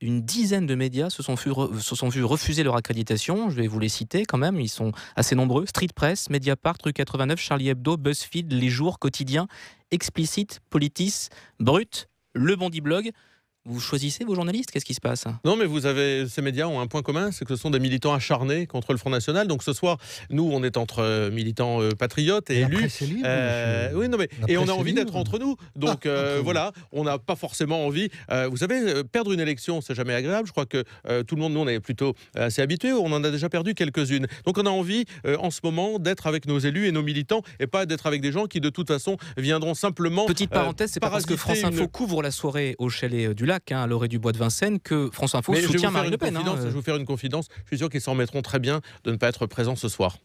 une dizaine de médias se sont, vus refuser leur accréditation. Je vais vous les citer quand même, ils sont assez nombreux. Street Press, Mediapart, Rue 89, Charlie Hebdo, BuzzFeed, Les Jours, Quotidien, explicite, Politis, Brut, Le Bondi Blog. Vous choisissez vos journalistes Qu'est-ce qui se passe Non, mais vous avez ces médias ont un point commun, c'est que ce sont des militants acharnés contre le Front National. Donc ce soir, nous, on est entre euh, militants euh, patriotes et, élus. Euh, oui, non, mais et on a envie d'être entre nous. Donc ah, voilà, on n'a pas forcément envie. vous savez, perdre une élection, c'est jamais agréable. Je crois que tout le monde, nous, on est plutôt assez habitués. On en a déjà perdu quelques-unes. Donc on a envie, en ce moment, d'être avec nos élus et nos militants, et pas d'être avec des gens qui, de toute façon, viendront simplement. Petite parenthèse, c'est parce que France Info couvre la soirée au chalet du Lac Qu'un hein, à du bois de Vincennes que François Info soutient Marine Le Pen. Hein, je vais euh. vous faire une confidence. Je suis sûr qu'ils s'en remettront très bien de ne pas être présents ce soir.